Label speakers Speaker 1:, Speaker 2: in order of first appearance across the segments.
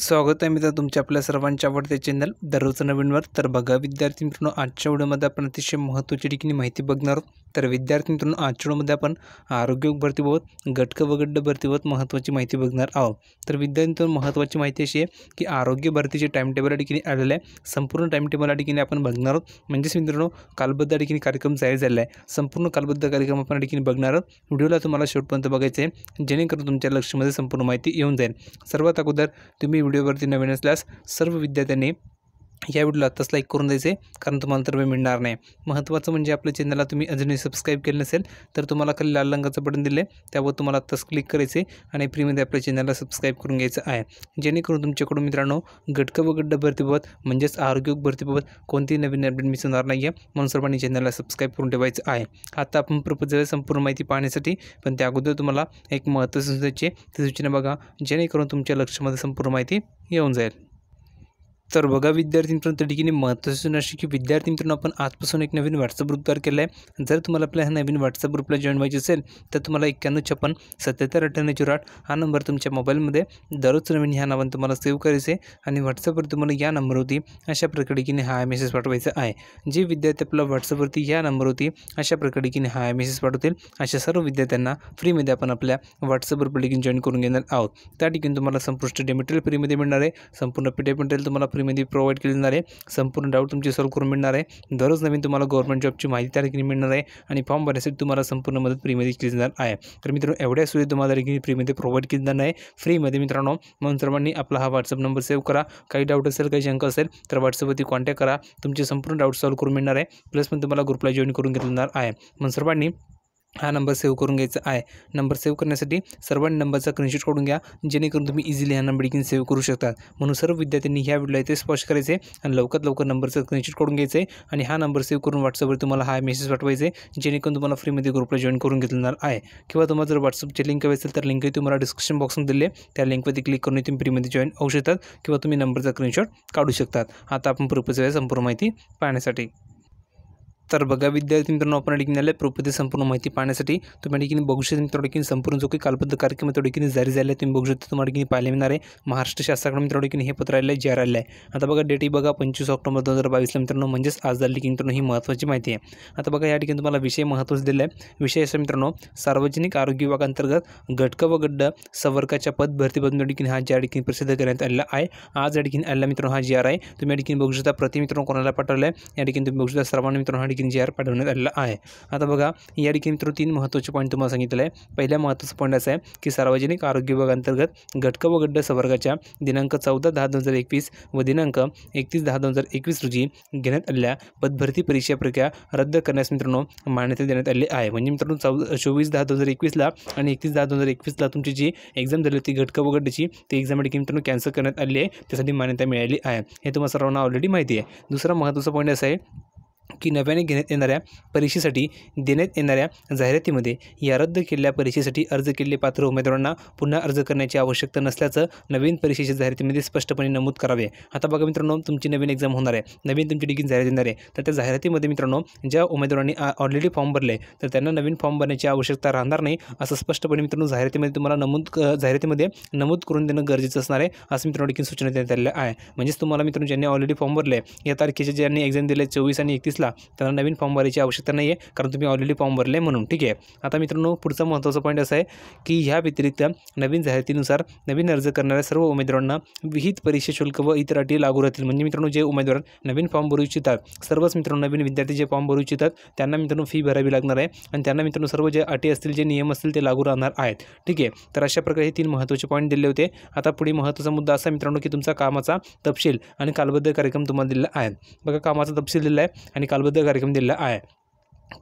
Speaker 1: स्वागत आहे मित्र तुमच्या आपल्या सर्वांच्या आवडते चॅनल दररोज नवीनवर तर बघा विद्यार्थी मित्रांनो आजच्या व्हिडिओमध्ये आपण अतिशय महत्त्वाची ठिकाणी माहिती बघणार आहोत तर विद्यार्थी मित्रांनो आजच्या व्हिडिओमध्ये आपण आरोग्य भरतीबाबत गटक व गड्ड भरतीबाबत महत्त्वाची माहिती बघणार आहोत तर विद्यार्थी मित्रांनो महत्त्वाची माहिती अशी आहे की आरोग्य भरतीचे टाईमटेबल टेबल या ठिकाणी आलेलं आहे संपूर्ण टाईम टेबल या ठिकाणी आपण बघणार आहोत म्हणजेच मित्रांनो कालबद्ध ठिकाणी कार्यक्रम जाहीर झालेला आहे संपूर्ण कालबद्ध कार्यक्रम आपण या ठिकाणी बघणार आहोत व्हिडिओला तुम्हाला शेवटपर्यंत बघायचं आहे जेणेकरून तुमच्या लक्षामध्ये संपूर्ण माहिती येऊन जाईल सर्वात अगोदर तुम्ही व्हिडिओवरती नवीन असल्यास सर्व विद्यार्थ्यांनी या व्हिडिओला आत्ताच लाईक करून द्यायचे कारण तुम्हाला तर वेळ मिळणार नाही महत्त्वाचं म्हणजे आपल्या चॅनलला तुम्ही अजूनही सबस्क्राईब केलं नसेल तर तुम्हाला खाली लाल रंगाचं बटन दिले त्यावर तुम्हाला तस क्लिक करायचे आणि फ्रीमध्ये आपल्या चॅनलला सबस्क्राईब करून घ्यायचं आहे जेणेकरून तुमच्याकडून मित्रांनो गटक व गड्ड भरतीबाबत म्हणजेच आरोग्य भरतीबाबत कोणतीही नवीन अपडेट मिस होणार नाही आहे म्हणून सर्वांनी चॅनलला सबस्क्राईब करून ठेवायचं आहे आता आपण प्रपोजल संपूर्ण माहिती पाहण्यासाठी पण त्या अगोदर तुम्हाला एक महत्त्वाची सूचना बघा जेणेकरून तुमच्या लक्षामध्ये संपूर्ण माहिती येऊन जाईल तर बघा विद्यार्थी मित्रांनो त्या ठिकाणी महत्त्वाचं अशी की विद्यार्थी मित्रांनो आपण आजपासून एक नवीन व्हॉट्सअप ग्रुप तयार केला आहे जर तुम्हाला आपल्या ह्या नवीन व्हॉट्सअप ग्रुपला जॉईन व्हायचे असेल तर तुम्हाला एक्क्याण्णव छप्पन सत्याहत्तर अठ्ठ्याण्णव झिरो आठ हा नंबर तुमच्या मोबाईलमध्ये दररोज नवीन ह्या नावाने तुम्हाला सेव्ह करायचं आहे आणि व्हॉट्सअपवर तुम्हाला या नंबरवरती अशा प्रकारे की हा मेसेज पाठवायचा आहे जे विद्यार्थी आपला व्हॉट्सअपवरती या नंबरवरती अशा प्रकारे की हा मेसेज पाठवतील अशा सर्व विद्यार्थ्यांना फ्रीमध्ये आपण आपल्या व्हॉट्सअप ग्रुपला जॉईन करून घेणार आहोत त्या ठिकाणी तुम्हाला संपूर्ण स्टडी मटेरियल फ्रीमध्ये मिळणार आहे संपूर्ण पी मटेरियल तुम्हाला फ्री फ्रीमध्ये प्रोव्हाइड केली जाणार आहे संपूर्ण डाऊट तुमचे सॉल्व करून मिळणार आहे दररोज नवीन तुम्हाला गव्हर्मेंट जॉबची माहिती त्या ठिकाणी मिळणार आहे आणि फॉर्म भरण्यासाठी तुम्हाला संपूर्ण मदत फ्रीमध्ये केली जाणार आहे तर मित्रांनो एवढ्या सुविधा तुम्हाला फ्रीमध्ये प्रोव्हाइड केली जाणार आहे फ्रीमध्ये मित्रांनो म्हणून सर्वांनी आपला हा व्हॉट्सअप नंबर सेव्ह करा काही डाऊट असेल काही शंका असेल तर व्हॉट्सअपवरती कॉन्टॅक्ट करा तुमचे संपूर्ण डाऊट सॉल्व करून मिळणार आहे प्लस पण तुम्हाला ग्रुपला जॉईन करून घेणार आहे म्हणून सर्वांनी हा नंबर सेव्ह करून घ्यायचा आहे नंबर सेव्ह करण्यासाठी सर्वांनी नंबरचा क्रिनशूट काढून घ्या जेणेकरून तुम्ही इझिली हा नंबर देखील सेव्ह करू शकता म्हणून सर्व विद्यार्थ्यांनी ह्या व्हिडिओला इथे स्पष्ट करायचे आणि लवकरात लवकर नंबरचा क्रिनशूट काढून घ्यायचं आहे आणि हा नंबर सेव्ह करून व्हॉट्सअपवर तुम्हाला हा मेसेज पाठवायचा जेणेकरून तुम्हाला फ्रीमध्ये ग्रुपला जॉईन करून घेतलेणार आहे किंवा तुम्हाला जर व्हॉट्सअपची लिंक हवी असेल तर लिंकही तुम्हाला डिस्क्रिप्शन बॉक्समध्ये दिले त्या लिंकवरती क्लिक करून तुम्ही फ्रीमध्ये जॉईन होऊ शकतात किंवा तुम्ही नंबरचा स्क्रीनशॉट काढू शकतात आता आपण प्रोपेस संपूर्ण माहिती पाहण्यासाठी तर बघा विद्यार्थी मित्रांनो आपण आले प्रपती संपूर्ण माहिती पाहण्यासाठी तुम्ही ठिकाणी बघू शकता मित्रांनो संपूर्ण जो काही कालबद्ध कार्यक्रम तो जारी झाले तुम्ही बघू शकता तुम्हाला ठिकाणी पाहायला मिळणार आहे महाराष्ट्र शासनाकडे मित्रांनो हे पत्र आलेलं जारी जाहीर आलेलं आहे आता बघा डेट ही बघा पंचवीस ऑक्टोबर दोन हजार बावीसला मित्रांनो म्हणजेच आज झाली की मित्रांनो ही महत्त्वाची माहिती आहे आता बघा या ठिकाणी तुम्हाला विषय महत्त्वाचा दिला आहे विषय असा मित्रांनो सार्वजनिक आरोग्य विभागांतर्गत गटक व गड्ड सवर्काच्या पद भरतीबद्दल ठिकाणी हा ज्या ठिकाणी प्रसिद्ध करण्यात आलेला आहे आज या ठिकाणी आलेला मित्रांनो हा जी आर आहे तुम्ही या बघू शकता प्रति मित्रांनो कोणाला पाठवलं आहे या ठिकाणी तुम्ही बघू शकता सर्वांना मित्रांनो हा ठिकाणी जी आर पाठवण्यात आलेला आहे आता बघा या ठिकाणी मित्रांनो तीन महत्त्वाचे पॉईंट तुम्हाला सांगितलं आहे पहिल्या महत्त्वाचा पॉईंट असा आहे की सार्वजनिक आरोग्य विभागांतर्गत घटक व गड्ड संवर्गाच्या दिनांक चौदा दहा दोन हजार एकवीस व दिनांक एकतीस दहा दोन हजार एकवीस रोजी घेण्यात आलेल्या पदभरती परीक्षा प्रक्रिया रद्द करण्यास मित्रांनो मान्यता देण्यात आली आहे म्हणजे मित्रांनो चौदा चोवीस दहा दोन हजार एकवीसला आणि एकतीस दहा दोन हजार एकवीसला तुमची जी एक्झाम झाली होती घटक व गड्डची ती एक्झाम देखील मित्रांनो कॅन्सल करण्यात आली आहे त्यासाठी मान्यता मिळाली आहे हे तुम्हाला सर्वांना ऑलरेडी माहिती आहे दुसरा महत्त्वाचा पॉईंट असा आहे की नव्याने घेण्यात येणाऱ्या परीक्षेसाठी देण्यात येणाऱ्या जाहिरातीमध्ये या रद्द केलेल्या परीक्षेसाठी अर्ज केलेले पात्र उमेदवारांना पुन्हा अर्ज करण्याची आवश्यकता नसल्याचं नवीन परीक्षेच्या जाहिरातीमध्ये स्पष्टपणे नमूद करावे आता बघा मित्रांनो तुमची नवीन एक्झाम होणार आहे नवीन तुमची डिग्री जाहिरात येणार आहे तर त्या जाहिरातीमध्ये मित्रांनो ज्या उमेदवारांनी ऑलरेडी फॉर्म भरले तर त्यांना नवीन फॉर्म भरण्याची आवश्यकता राहणार नाही असं स्पष्टपणे मित्रांनो जाहिरातीमध्ये तुम्हाला नमूद जाहिरातीमध्ये नमूद करून देणं गरजेचं असणार आहे असं मित्रांनो देखील सूचना देण्यात आलेल्या आहे म्हणजेच तुम्हाला मित्रांनो ज्यांनी ऑलरेडी फॉर्म भरले या तारखेचे ज्यांनी एक्झाम दिले चोवीस आणि एकतीसला त्यांना नवीन फॉर्म भरायची आवश्यकता नाही आहे कारण तुम्ही ऑलरेडी फॉर्म भरले म्हणून ठीक आहे आता मित्रांनो पुढचा महत्त्वाचा पॉईंट असा आहे की ह्या व्यतिरिक्त नवीन जाहिरातीनुसार नवीन अर्ज करणाऱ्या सर्व उमेदवारांना विहित परीक्षा शुल्क व इतर अटी लागू राहतील म्हणजे मित्रांनो जे उमेदवार नवीन फॉर्म भरू इच्छितात सर्वच मित्रांनो नवीन विद्यार्थी जे फॉर्म भरू इच्छितात त्यांना मित्रांनो फी भरावी लागणार आहे आणि त्यांना मित्रांनो सर्व जे अटी असतील जे नियम असतील ते लागू राहणार आहेत ठीक आहे तर अशा प्रकारे हे तीन महत्त्वाचे पॉईंट दिले होते आता पुढे महत्त्वाचा मुद्दा असा मित्रांनो की तुमचा कामाचा तपशील आणि कालबद्ध कार्यक्रम तुम्हाला दिलेला आहे बघा कामाचा तपशील दिला आहे आणि कालबद्ध कार्यक्रम दिला आहे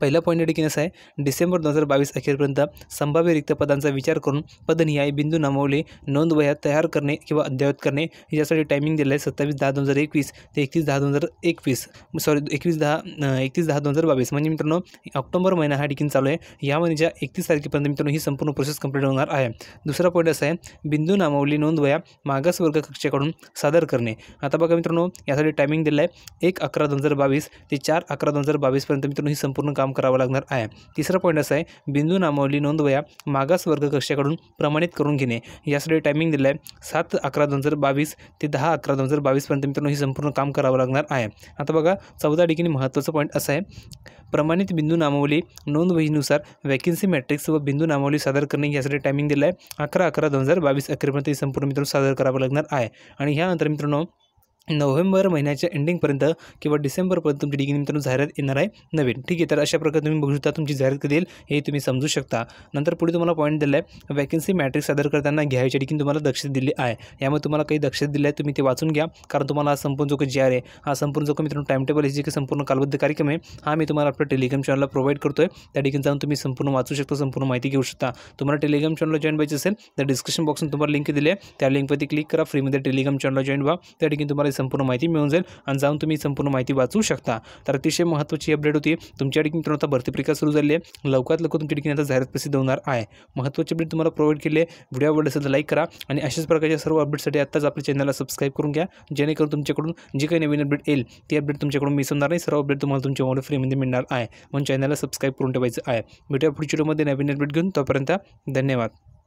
Speaker 1: पहिला पॉईंट या असा आहे डिसेंबर दोन हजार बावीस अखेरपर्यंत संभाव्य रिक्त पदांचा विचार करून पदनिहाय बिंदू नमवले नोंद तयार करणे किंवा अद्ययावत करणे यासाठी टायमिंग दिलं आहे सत्तावीस दहा दोन हजार एकवीस ते एकतीस दहा दोन हजार एकवीस सॉरी एकवीस दहा एकतीस दहा दोन हजार बावीस म्हणजे मित्रांनो ऑक्टोबर महिना हा देखील चालू आहे या महिन्याच्या एकतीस तारखेपर्यंत मित्रांनो ही संपूर्ण प्रोसेस कंप्लीट होणार आहे दुसरा पॉईंट असा आहे बिंदू नामावली नोंद वया मागासवर्ग कक्षेकडून सादर करणे आता बघा मित्रांनो यासाठी टायमिंग दिलं आहे एक अकरा दोन हजार बावीस ते चार अकरा दोन हजार बावीसपर्यंत मित्रांनो ही संपूर्ण काम करावं लागणार आहे तिसरा पॉईंट असा आहे बिंदू नामावली नोंदवया मागास वर्ग कक्षाकडून प्रमाणित करून घेणे यासाठी टायमिंग दिलं आहे सात अकरा दोन हजार बावीस ते दहा अकरा दोन हजार बावीसपर्यंत मित्रांनो हे संपूर्ण काम करावं लागणार आहे आता बघा चौदा ठिकाणी महत्त्वाचा पॉईंट असा आहे प्रमाणित बिंदू नामावली नोंदवहीनुसार वॅकन्सी मॅट्रिक्स व बिंदू नामावली सादर करणे यासाठी टायमिंग दिलं आहे अकरा अकरा दोन हजार बावीस अखेरपर्यंत ही संपूर्ण मित्रांनो सादर करावं लागणार आहे आणि ह्यानंतर मित्रांनो नोव्हेंबर महिन्याच्या एंडिंगपर्यंत किंवा डिसेंबरपर्यंत तुमची डिग्री निमित्तानं जाहिरात येणार आहे नवीन ठीक आहे तर अशा प्रकारे तुम्ही बघू शकता तुमची जाहिरात कधी येईल हे तुम्ही समजू शकता नंतर पुढे तुम्हाला पॉईंट दिला आहे वॅकन्सी मॅट्रिक्स सादर करताना घ्यायची डिग्री तुम्हाला दक्षता दिली आहे यामुळे तुम्हाला काही दक्षता दिली आहे तुम्ही ते वाचून घ्या कारण तुम्हाला हा संपूर्ण जो काही जी आर आहे हा संपूर्ण जो मित्रांनो टाइम टेबल हे जे संपूर्ण कालबद्ध कार्यक्रम आहे हा मी तुम्हाला आपल्या टेलिग्राम चॅनलला प्रोव्हाइड करतो आहे त्या ठिकाणी जाऊन तुम्ही संपूर्ण वाचू शकता संपूर्ण माहिती घेऊ शकता तुम्हाला टेलिग्राम चॅनलला जॉईन व्हायची असेल तर डिस्क्रिप्शन बॉक्समध्ये तुम्हाला लिंक दिली आहे त्या लिंकवरती क्लिक करा फ्रीमध्ये टेलिग्राम चॅनलला जॉईन व्हा त्या ठिकाणी तुम्हाला संपूर्ण माहिती मिळून जाईल आणि जाऊन तुम्ही संपूर्ण माहिती वाचू शकता तर अतिशय महत्त्वाची अपडेट होती तुमच्या डिकीन मित्रांनो आता भरती प्रक्रिया सुरू झाली आहे लवकरात लवकर तुमच्या डिकीन आता जाहिरात प्रसिद्ध होणार आहे महत्त्वाची अपडेट तुम्हाला प्रोव्हाइड केले व्हिडिओ आवडले असेल तर लाईक करा आणि अशाच प्रकारच्या सर्व अपडेटसाठी आत्ताच आपल्या चॅनलला सबस्क्राईब करून घ्या जेणेकरून तुमच्याकडून जी काही नवीन अपडेट येईल ती अपडेट तुमच्याकडून मिस होणार नाही सर्व अपडेट तुम्हाला तुमच्या मोबाईल फ्रीमध्ये मिळणार आहे म्हणून चॅनलला सबस्क्राईब करून ठेवायचं आहे व्हिडिओ पुढच्या व्हिडिओमध्ये नवीन अपडेट घेऊन तोपर्यंत धन्यवाद